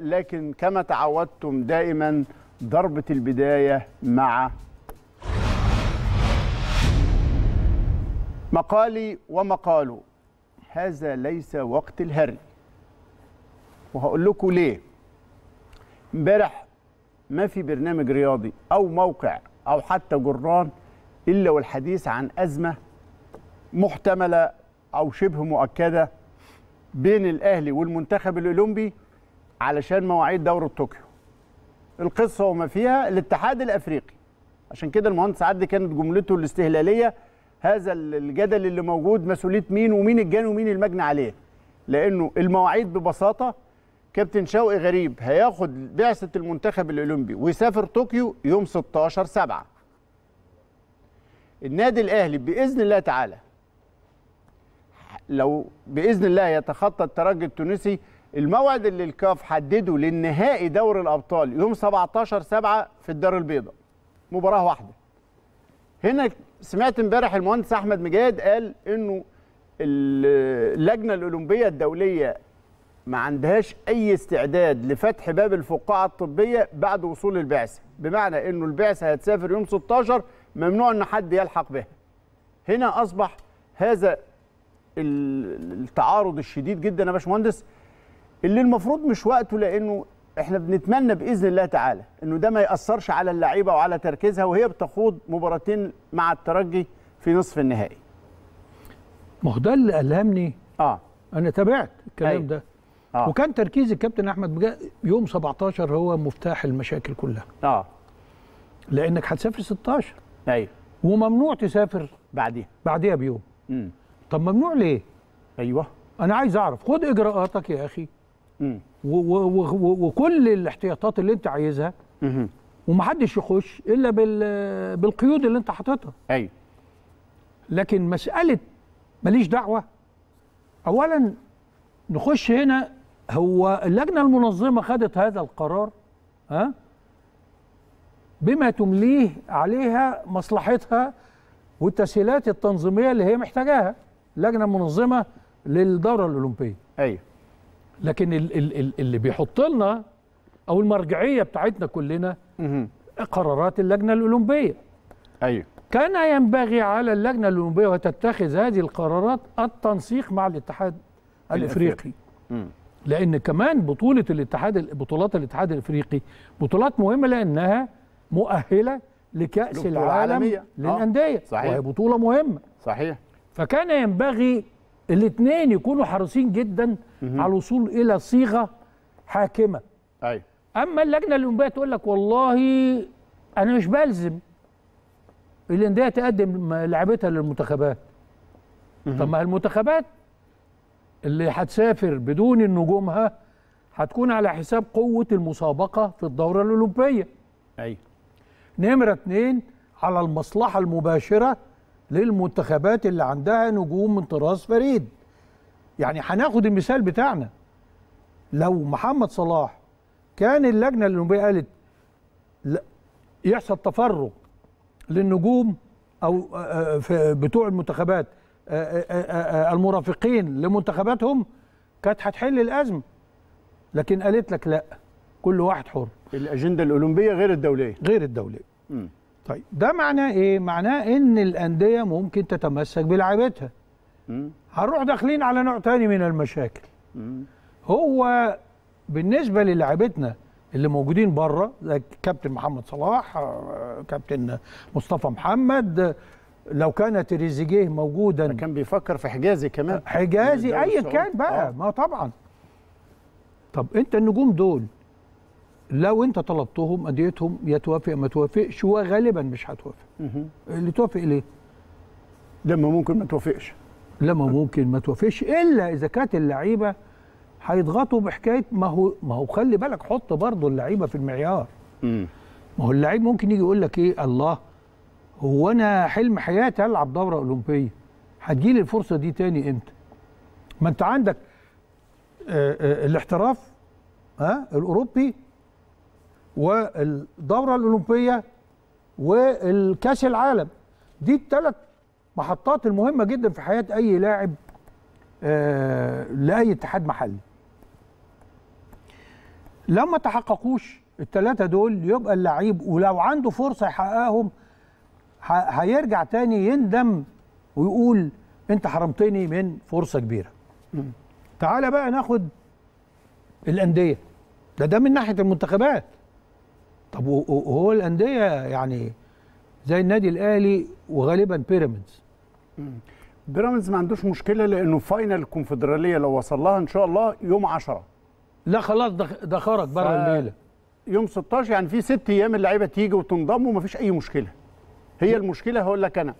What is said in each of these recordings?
لكن كما تعودتم دائما ضربة البداية مع مقالي ومقاله هذا ليس وقت الهري وهقول لكم ليه امبارح ما في برنامج رياضي او موقع او حتى جران الا والحديث عن ازمه محتمله او شبه مؤكده بين الاهلي والمنتخب الاولمبي علشان مواعيد دورة طوكيو القصة وما فيها الاتحاد الأفريقي عشان كده المهندس عدلي كانت جملته الاستهلالية هذا الجدل اللي موجود مسؤولية مين ومين الجان ومين المجني عليه لأنه المواعيد ببساطة كابتن شوقي غريب هياخد بعثة المنتخب الأولمبي ويسافر طوكيو يوم 16 7 النادي الأهلي بإذن الله تعالى لو بإذن الله يتخطى الترجي التونسي الموعد اللي الكاف حدده للنهائي دوري الابطال يوم 17 7 في الدار البيضاء مباراه واحده هنا سمعت امبارح المهندس احمد مجاد قال انه اللجنه الاولمبيه الدوليه ما عندهاش اي استعداد لفتح باب الفقاعه الطبيه بعد وصول البعثه بمعنى انه البعثه هتسافر يوم 16 ممنوع ان حد يلحق بها هنا اصبح هذا التعارض الشديد جدا يا باشمهندس اللي المفروض مش وقته لانه احنا بنتمنى باذن الله تعالى انه ده ما ياثرش على اللعيبه وعلى تركيزها وهي بتخوض مباراتين مع الترجي في نصف النهائي ما هو ده اللي الهمني اه انا تابعت الكلام أيوه. ده آه. وكان تركيز الكابتن احمد بجاء يوم 17 هو مفتاح المشاكل كلها اه لانك هتسافر 16 ايوه وممنوع تسافر بعديها بعديها بيوم امم طب ممنوع ليه ايوه انا عايز اعرف خد اجراءاتك يا اخي وكل الاحتياطات اللي انت عايزها ومحدش يخش الا بالقيود اللي انت حاططها ايوه لكن مساله ماليش دعوه اولا نخش هنا هو اللجنه المنظمه خدت هذا القرار ها بما تمليه عليها مصلحتها والتسهيلات التنظيميه اللي هي محتاجاها اللجنه المنظمه للدوره الاولمبيه ايوه لكن اللي بيحط لنا او المرجعيه بتاعتنا كلنا قرارات اللجنه الاولمبيه ايوه كان ينبغي على اللجنه الاولمبيه وتتخذ هذه القرارات التنسيق مع الاتحاد الافريقي لان كمان بطوله الاتحاد بطولات الاتحاد الافريقي بطولات مهمه لانها مؤهله لكاس العالم آه. للانديه صحيح وهي بطوله مهمه صحيح فكان ينبغي الاثنين يكونوا حريصين جدا على الوصول الى صيغه حاكمه ايوه اما اللجنه الاولمبيه تقول لك والله انا مش بلزم الانديه تقدم لعبتها للمنتخبات طب ما المنتخبات اللي هتسافر بدون نجومها هتكون على حساب قوه المسابقه في الدوره الاولمبيه ايوه نمره اتنين على المصلحه المباشره للمنتخبات اللي عندها نجوم من طراز فريد يعني هناخد المثال بتاعنا لو محمد صلاح كان اللجنه الاولمبيه قالت يحصل تفرغ للنجوم او آه، آه، بتوع المنتخبات آه، المرافقين لمنتخباتهم كانت هتحل الازمه لكن قالت لك لا كل واحد حر الاجنده الاولمبيه غير الدوليه غير الدوليه م. طيب ده معناه ايه؟ معناه ان الانديه ممكن تتمسك بلعبتها. هنروح داخلين على نوع تاني من المشاكل. هو بالنسبه للاعبتنا اللي موجودين بره زي كابتن محمد صلاح آه، كابتن مصطفى محمد لو كان تريزيجيه موجودا كان بيفكر في حجازي كمان حجازي ايا كان بقى أوه. ما طبعا طب انت النجوم دول لو انت طلبتهم اديتهم يا توافق ما توافقش وغالبا مش هتوافق اللي توافق ليه لما ممكن ما توافقش لما ممكن ما توافقش الا اذا كانت اللعيبه هيضغطوا بحكايه ما هو ما هو خلي بالك حط برضه اللعيبه في المعيار ما هو اللعيب ممكن يجي يقول لك ايه الله هو انا حلم حياتي العب دوره اولمبيه هتجيلي الفرصه دي تاني امتى ما انت عندك آه، آه، الاحتراف ها الاوروبي والدوره الاولمبيه والكاس العالم دي الثلاث محطات المهمه جدا في حياه اي لاعب آه، لاي اتحاد محلي لما تحققوش الثلاثه دول يبقى اللعيب ولو عنده فرصه يحققهم هيرجع تاني يندم ويقول انت حرمتني من فرصه كبيره تعال بقى ناخد الانديه ده ده من ناحيه المنتخبات طب وهو الانديه يعني زي النادي الاهلي وغالبا بيراميدز بيراميدز ما عندوش مشكله لانه فاينل الكونفدراليه لو وصل لها ان شاء الله يوم 10 لا خلاص ده ده خرج بره الليله يوم 16 يعني في ست ايام اللعيبه تيجي وتنضم ومفيش اي مشكله هي المشكله هقول لك انا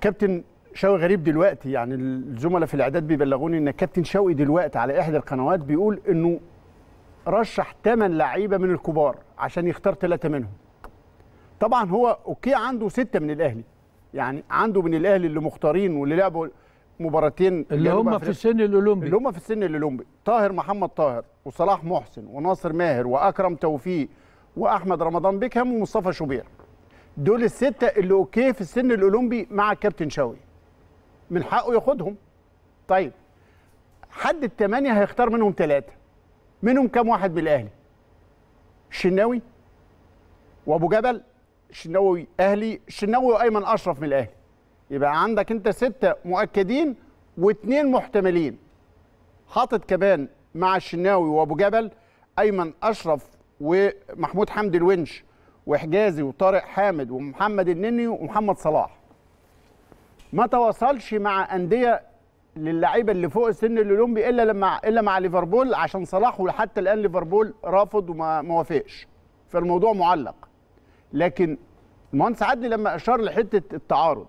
كابتن شوقي غريب دلوقتي يعني الزملاء في الاعداد بيبلغوني ان كابتن شوقي دلوقتي على احدى القنوات بيقول انه رشح 8 لعيبه من الكبار عشان يختار ثلاثه منهم طبعا هو اوكي عنده سته من الاهلي يعني عنده من الاهلي اللي مختارين واللي لعبوا مباراتين اللي هم في السن الاولمبي اللي هم في السن الاولمبي طاهر محمد طاهر وصلاح محسن وناصر ماهر واكرم توفيق واحمد رمضان بيكهام ومصطفى شوبير دول السته اللي اوكي في السن الاولمبي مع الكابتن شوي من حقه ياخدهم طيب حد الثمانيه هيختار منهم ثلاثه منهم كام واحد بالاهلي الشناوي وابو جبل الشناوي اهلي الشناوي وايمن اشرف من الاهلي يبقى عندك انت سته مؤكدين واثنين محتملين حاطط كمان مع الشناوي وابو جبل ايمن اشرف ومحمود حمدي الونش وحجازي وطارق حامد ومحمد النني ومحمد صلاح ما تواصلش مع انديه للعيبه اللي فوق السن الاولمبي الا لما الا مع ليفربول عشان صلاح وحتى الان ليفربول رافض وما وافقش فالموضوع معلق لكن المهندس عدلي لما اشار لحته التعارض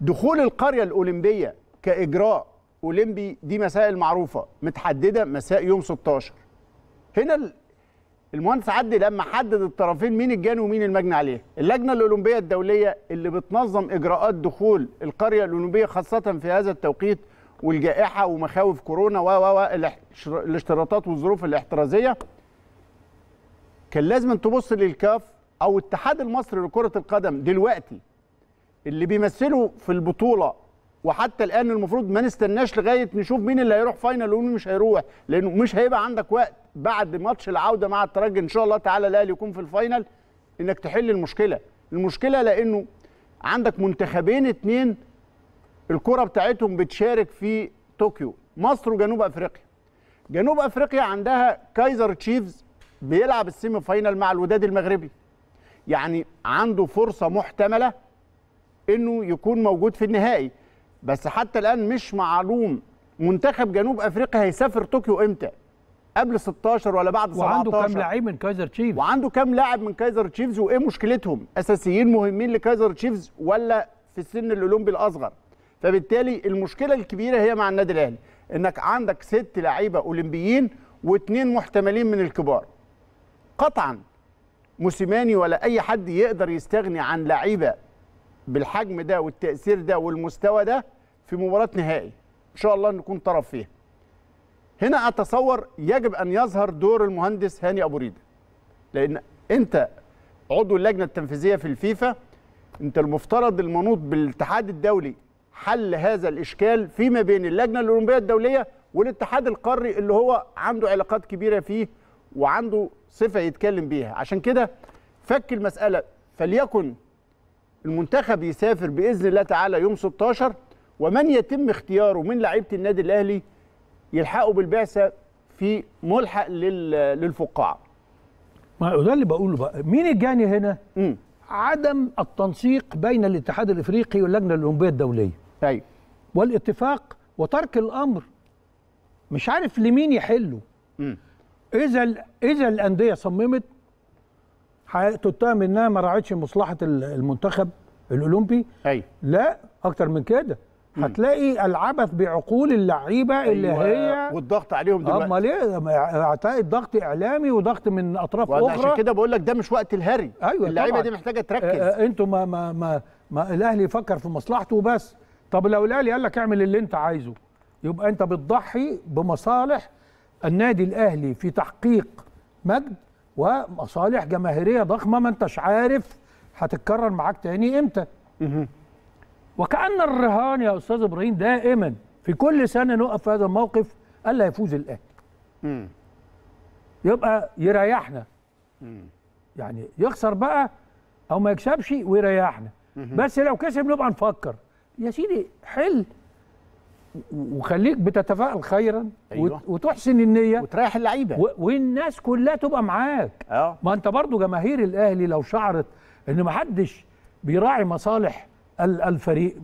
دخول القريه الاولمبيه كاجراء اولمبي دي مسائل معروفه متحدده مساء يوم 16 هنا المهندس عدلي لما حدد الطرفين مين الجاني ومين المجني عليه اللجنه الاولمبيه الدوليه اللي بتنظم اجراءات دخول القريه الاولمبيه خاصه في هذا التوقيت والجائحه ومخاوف كورونا و و الاشتراطات والظروف الاحترازيه كان لازم تبص للكاف او الاتحاد المصري لكره القدم دلوقتي اللي بيمثله في البطوله وحتى الان المفروض ما نستناش لغايه نشوف مين اللي هيروح فاينل ومين مش هيروح لانه مش هيبقى عندك وقت بعد ماتش العوده مع الترجي ان شاء الله تعالى الاهلي يكون في الفاينل انك تحل المشكله المشكله لانه عندك منتخبين اتنين الكره بتاعتهم بتشارك في طوكيو مصر وجنوب افريقيا جنوب افريقيا عندها كايزر تشيفز بيلعب السيمي فاينل مع الوداد المغربي يعني عنده فرصه محتمله انه يكون موجود في النهائي بس حتى الان مش معلوم منتخب جنوب افريقيا هيسافر طوكيو امتى قبل 16 ولا بعد 17 وعنده كام لاعب من كايزر تشيفز وعنده كام لاعب من كايزر تشيفز وايه مشكلتهم اساسيين مهمين لكايزر تشيفز ولا في السن الاولمبي الاصغر فبالتالي المشكله الكبيره هي مع النادي الاهلي انك عندك ست لعيبه اولمبيين واثنين محتملين من الكبار قطعا موسيماني ولا اي حد يقدر يستغني عن لعيبه بالحجم ده والتاثير ده والمستوى ده في مباراه نهائي ان شاء الله نكون طرف فيها هنا اتصور يجب ان يظهر دور المهندس هاني ابو ريده لان انت عضو اللجنه التنفيذيه في الفيفا انت المفترض المنوط بالاتحاد الدولي حل هذا الاشكال فيما بين اللجنه الاولمبيه الدوليه والاتحاد القاري اللي هو عنده علاقات كبيره فيه وعنده صفه يتكلم بيها عشان كده فك المساله فليكن المنتخب يسافر باذن الله تعالى يوم 16 ومن يتم اختياره من لعيبه النادي الاهلي يلحقوا بالبعثه في ملحق للفقاعه ما ده اللي بقوله بقى مين الجاني هنا مم. عدم التنسيق بين الاتحاد الافريقي واللجنه الاولمبيه الدوليه ايوه والاتفاق وترك الامر مش عارف لمين يحله مم. اذا اذا الانديه صممت تتهم انها ما راعتش مصلحه المنتخب الاولمبي أي. أيوه. لا اكتر من كده هتلاقي العبث بعقول اللعيبه اللي أيوة. هي والضغط عليهم آه، دلوقتي امال ايه ضغط اعلامي وضغط من اطراف اخرى عشان كده بقول لك ده مش وقت الهري ايوه اللعيبه دي محتاجه آه، آه، تركز انتوا ما ما ما, ما الاهلي يفكر في مصلحته وبس طب لو الاهلي قال لك اعمل اللي انت عايزه يبقى انت بتضحي بمصالح النادي الاهلي في تحقيق مجد ومصالح جماهيريه ضخمه ما انتش عارف هتتكرر معاك تاني امتى لأن الرهان يا أستاذ إبراهيم دائما في كل سنة نقف في هذا الموقف ألا يفوز الأهلي يبقى يريحنا يعني يخسر بقى أو ما يكسبش ويريحنا بس لو كسب نبقى نفكر يا سيدي حل وخليك بتتفائل خيرا أيوة. وتحسن النيه وتريح اللعيبه والناس كلها تبقى معاك أوه. ما انت برضو جماهير الاهلي لو شعرت ان ما حدش بيراعي مصالح الفريق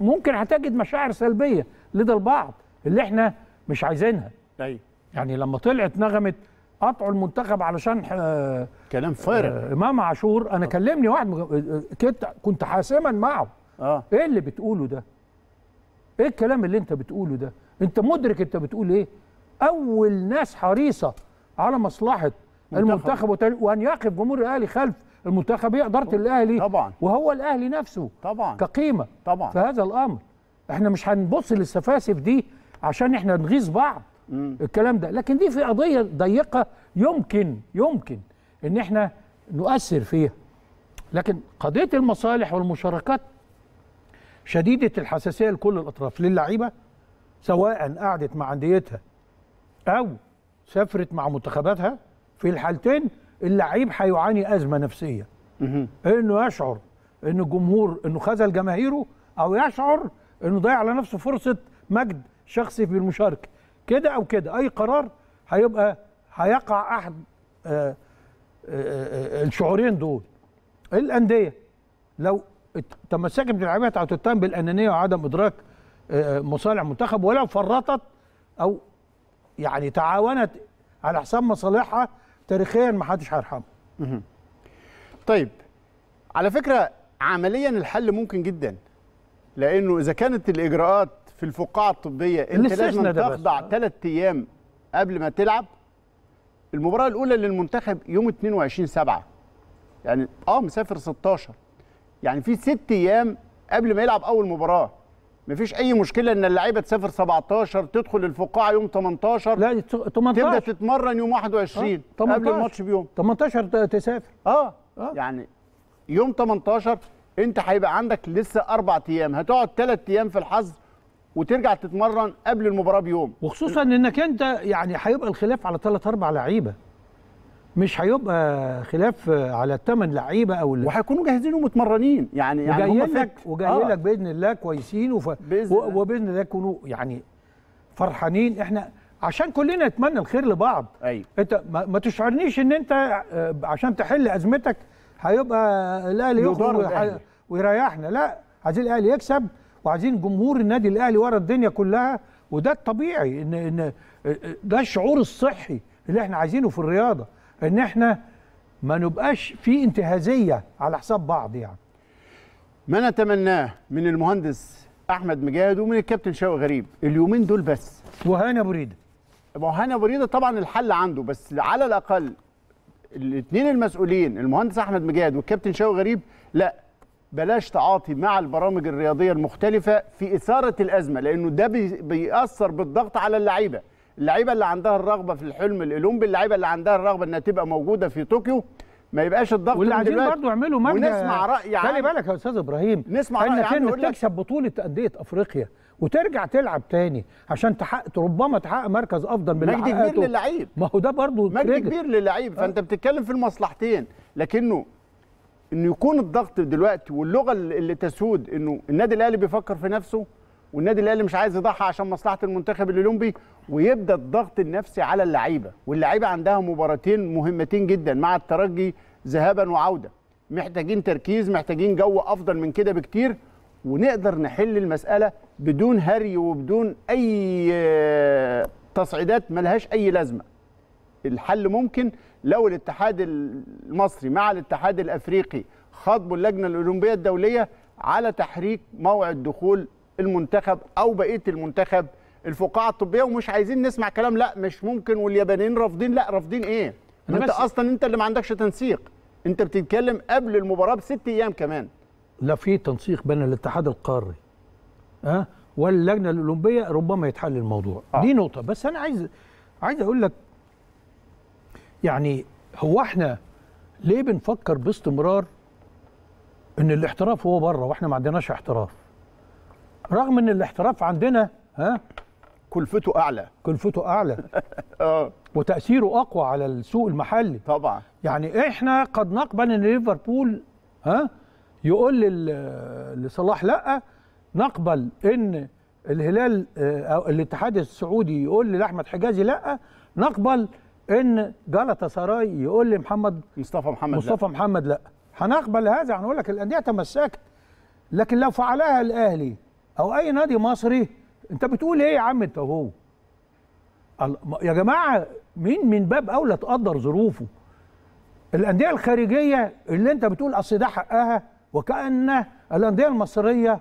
ممكن هتجد مشاعر سلبيه لدى البعض اللي احنا مش عايزينها ايوه يعني لما طلعت نغمه قطعوا المنتخب علشان كلام فارغ آه، امام عاشور انا كلمني واحد آه، آه، كنت حاسما معه اه ايه اللي بتقوله ده؟ ايه الكلام اللي انت بتقوله ده؟ انت مدرك انت بتقول ايه؟ اول ناس حريصه على مصلحه منتخب. المنتخب وان يقف جمهور الاهلي خلف المنتخب هي اداره الاهلي طبعا وهو الاهلي نفسه طبعا كقيمه طبعا في هذا الامر احنا مش هنبص للسفاسف دي عشان احنا نغيظ بعض مم. الكلام ده لكن دي في قضيه ضيقه يمكن يمكن ان احنا نؤثر فيها لكن قضيه المصالح والمشاركات شديده الحساسيه لكل الاطراف للعيبه سواء قعدت مع انديتها او سافرت مع منتخباتها في الحالتين اللعيب هيعاني ازمه نفسيه انه يشعر ان الجمهور انه خذل جماهيره او يشعر انه ضيع على نفسه فرصه مجد شخصي في المشاركه كده او كده اي قرار هيبقى هيقع احد آآ آه، آآ آه، آه، الشعورين دول الانديه لو تمسكت باللعيبه هتتهم بالانانيه وعدم ادراك مصالح منتخب ولو فرطت او يعني تعاونت على حساب مصالحها تاريخيا ما حدش هيرحمه طيب على فكره عمليا الحل ممكن جدا لانه اذا كانت الاجراءات في الفقاعه الطبيه انت لازم تخضع ثلاث ايام قبل ما تلعب المباراه الاولى للمنتخب يوم 22 7 يعني اه مسافر 16 يعني في ست ايام قبل ما يلعب اول مباراه مفيش اي مشكله ان اللعيبه تسافر 17 تدخل الفقاعه يوم 18 لا 18 تبدا تتمرن يوم 21 آه. قبل الماتش بيوم 18 تسافر اه, آه. يعني يوم 18 انت هيبقى عندك لسه اربع ايام هتقعد ثلاث ايام في الحظر وترجع تتمرن قبل المباراه بيوم وخصوصا انك انت يعني هيبقى الخلاف على ثلاث اربع لعيبه مش هيبقى خلاف على الثمان لعيبه او وهيكونوا جاهزين ومتمرنين يعني يعني وجاي لك وجايين آه. لك باذن الله كويسين وف... بإذن الله. وباذن الله يكونوا يعني فرحانين احنا عشان كلنا نتمنى الخير لبعض أيوة. انت ما, ما تشعرنيش ان انت آه، عشان تحل ازمتك هيبقى الاهلي يخرج وح... ويريحنا لا عايزين الاهلي يكسب وعايزين جمهور النادي الاهلي ورا الدنيا كلها وده الطبيعي ان ان آه، آه، ده الشعور الصحي اللي احنا عايزينه في الرياضه ان احنا ما نبقاش في انتهازيه على حساب بعض يعني ما نتمناه من المهندس احمد مجاهد ومن الكابتن شوقي غريب اليومين دول بس وهاني ابو ريده ابو هاني ابو ريده طبعا الحل عنده بس على الاقل الاثنين المسؤولين المهندس احمد مجاهد والكابتن شوقي غريب لا بلاش تعاطي مع البرامج الرياضيه المختلفه في اثاره الازمه لانه ده بيأثر بالضغط على اللعيبه اللعيبه اللي عندها الرغبه في الحلم الاولمبي اللعيبه اللي عندها الرغبه انها تبقى موجوده في طوكيو ما يبقاش الضغط اللي على دلوقتي برضه يعملوا مجد ونسمع راي خلي بالك يا استاذ ابراهيم نسمع انك انت تكسب بطوله انديه افريقيا وترجع تلعب تاني عشان تحقق ربما تحقق مركز افضل من مجد كبير للعيب ما هو ده برضه مجد كبير للعيب آه. فانت بتتكلم في المصلحتين لكنه انه يكون الضغط دلوقتي واللغه اللي تسود انه النادي الاهلي بيفكر في نفسه والنادي الاهلي مش عايز يضحي عشان مصلحه المنتخب الاولمبي ويبدا الضغط النفسي على اللعيبه واللعيبه عندها مباراتين مهمتين جدا مع الترجي ذهابا وعوده محتاجين تركيز محتاجين جو افضل من كده بكتير ونقدر نحل المساله بدون هري وبدون اي تصعيدات ملهاش اي لازمه الحل ممكن لو الاتحاد المصري مع الاتحاد الافريقي خاطبوا اللجنه الاولمبيه الدوليه على تحريك موعد دخول المنتخب او بقيه المنتخب الفقاعه الطبيه ومش عايزين نسمع كلام لا مش ممكن واليابانيين رافضين لا رافضين ايه أنا انت اصلا انت اللي ما عندكش تنسيق انت بتتكلم قبل المباراه بست ايام كمان لا في تنسيق بين الاتحاد القاري أه؟ واللجنه الاولمبيه ربما يتحل الموضوع آه. دي نقطه بس انا عايز عايز اقول لك يعني هو احنا ليه بنفكر باستمرار ان الاحتراف هو بره واحنا ما عندناش احتراف رغم ان الاحتراف عندنا ها كلفته اعلى كلفته اعلى اه وتاثيره اقوى على السوق المحلي طبعا يعني احنا قد نقبل ان ليفربول ها يقول لصلاح لا نقبل ان الهلال آه، او الاتحاد السعودي يقول لاحمد حجازي لا نقبل ان جلطة سراي يقول لمحمد مصطفى محمد مصطفى لا. محمد لا هنقبل هذا هنقول لك الانديه تمسكت لكن لو فعلها الاهلي او اي نادي مصري انت بتقول ايه يا عم انت وهو يا جماعه مين من باب اولى تقدر ظروفه الانديه الخارجيه اللي انت بتقول اصل ده حقها وكان الانديه المصريه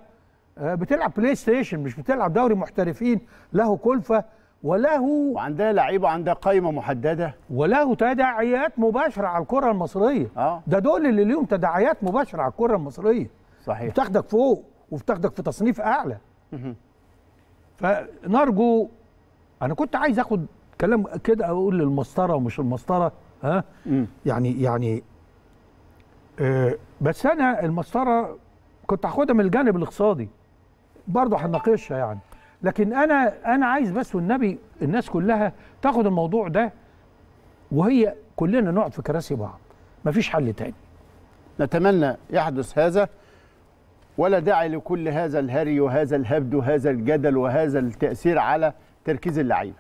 آه، بتلعب بلاي ستيشن مش بتلعب دوري محترفين له كلفه وله وعندها لعيبه وعندها قايمه محدده وله تداعيات مباشره على الكره المصريه آه. ده دول اللي ليهم تداعيات مباشره على الكره المصريه صحيح بتاخدك فوق وبتاخدك في تصنيف اعلى فنرجو انا كنت عايز اخد كلام كده اقول للمسطره ومش المسطره ها يعني يعني آه، بس انا المسطره كنت هاخدها من الجانب الاقتصادي برضه هنناقشها يعني لكن انا انا عايز بس والنبي الناس كلها تاخد الموضوع ده وهي كلنا نقعد في كراسي بعض مفيش حل تاني نتمنى يحدث هذا ولا داعي لكل هذا الهري وهذا الهبد وهذا الجدل وهذا التأثير على تركيز اللعيبة